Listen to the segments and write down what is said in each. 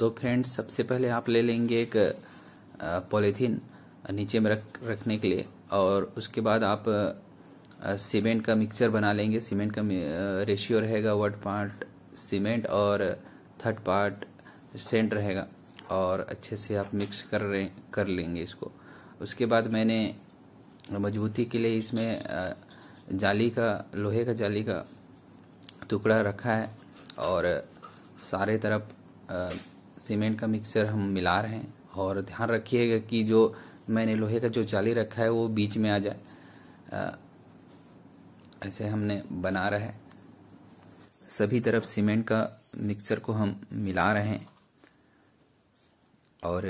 तो फ्रेंड्स सबसे पहले आप ले लेंगे एक पॉलीथीन नीचे में रख रखने के लिए और उसके बाद आप सीमेंट का मिक्सचर बना लेंगे सीमेंट का रेशियो रहेगा वर्ड पार्ट सीमेंट और थर्ड पार्ट सेंट रहेगा और अच्छे से आप मिक्स कर रहे कर लेंगे इसको उसके बाद मैंने मजबूती के लिए इसमें जाली का लोहे का जाली का टुकड़ा रखा है और सारे तरफ सीमेंट का मिक्सचर हम मिला रहे हैं और ध्यान रखिएगा कि जो मैंने लोहे का जो जाली रखा है वो बीच में आ जाए ऐसे हमने बना रहा है सभी तरफ सीमेंट का मिक्सचर को हम मिला रहे हैं और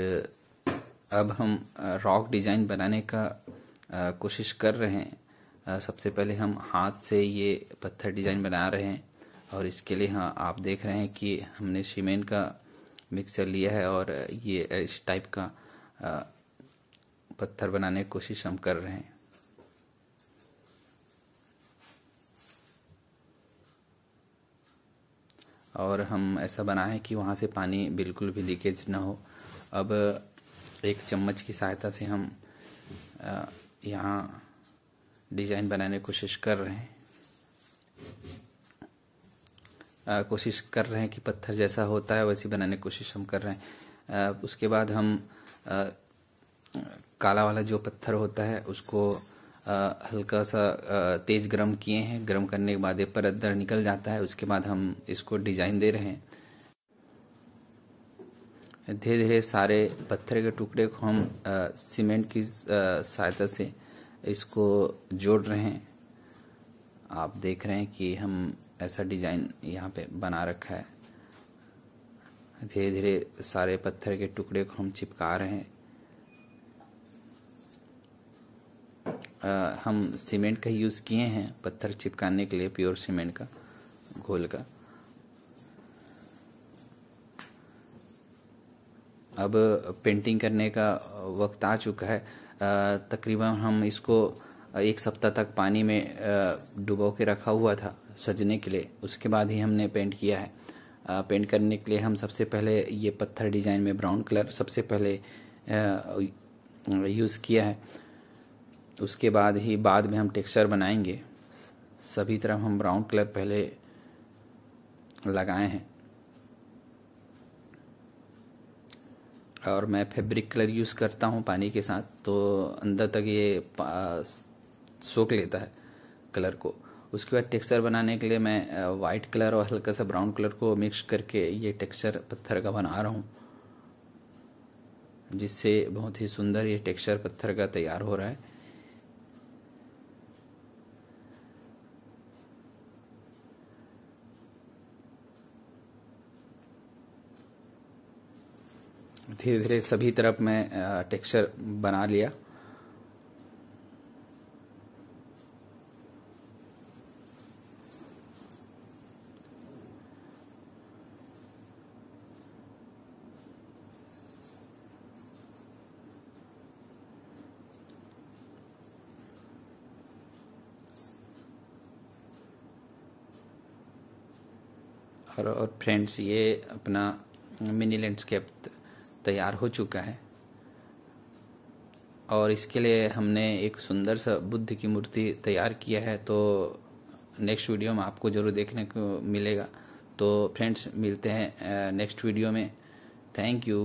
अब हम रॉक डिज़ाइन बनाने का कोशिश कर रहे हैं सबसे पहले हम हाथ से ये पत्थर डिज़ाइन बना रहे हैं और इसके लिए हाँ आप देख रहे हैं कि हमने सीमेंट का मिक्सर लिया है और ये इस टाइप का पत्थर बनाने की कोशिश हम कर रहे हैं और हम ऐसा बनाए कि वहाँ से पानी बिल्कुल भी लीकेज ना हो अब एक चम्मच की सहायता से हम यहाँ डिज़ाइन बनाने की कोशिश कर रहे हैं कोशिश कर रहे हैं कि पत्थर जैसा होता है वैसी बनाने की कोशिश हम कर रहे हैं उसके बाद हम काला वाला जो पत्थर होता है उसको हल्का सा तेज गर्म किए हैं गर्म करने के बाद ये परतदर निकल जाता है उसके बाद हम इसको डिज़ाइन दे रहे हैं धीरे धीरे सारे पत्थर के टुकड़े को हम सीमेंट की सहायता से इसको जोड़ रहे हैं आप देख रहे हैं कि हम ऐसा डिजाइन यहाँ पे बना रखा है धीरे धीरे सारे पत्थर के टुकड़े को हम चिपका रहे हैं आ, हम सीमेंट का यूज़ किए हैं पत्थर चिपकाने के लिए प्योर सीमेंट का घोल का अब पेंटिंग करने का वक्त आ चुका है तकरीबन हम इसको एक सप्ताह तक पानी में डुबो के रखा हुआ था सजने के लिए उसके बाद ही हमने पेंट किया है पेंट करने के लिए हम सबसे पहले ये पत्थर डिज़ाइन में ब्राउन कलर सबसे पहले यूज़ किया है उसके बाद ही बाद में हम टेक्सचर बनाएंगे सभी तरफ हम ब्राउन कलर पहले लगाए हैं और मैं फैब्रिक कलर यूज़ करता हूँ पानी के साथ तो अंदर तक ये सोख लेता है कलर को उसके बाद टेक्सचर बनाने के लिए मैं वाइट कलर और हल्का सा ब्राउन कलर को मिक्स करके ये टेक्सचर पत्थर का बना रहा हूँ जिससे बहुत ही सुंदर ये टेक्सचर पत्थर का तैयार हो रहा है धीरे धीरे सभी तरफ मैं टेक्सचर बना लिया और और फ्रेंड्स ये अपना मिनी लैंडस्केप तैयार हो चुका है और इसके लिए हमने एक सुंदर सा बुद्ध की मूर्ति तैयार किया है तो नेक्स्ट वीडियो में आपको ज़रूर देखने को मिलेगा तो फ्रेंड्स मिलते हैं नेक्स्ट वीडियो में थैंक यू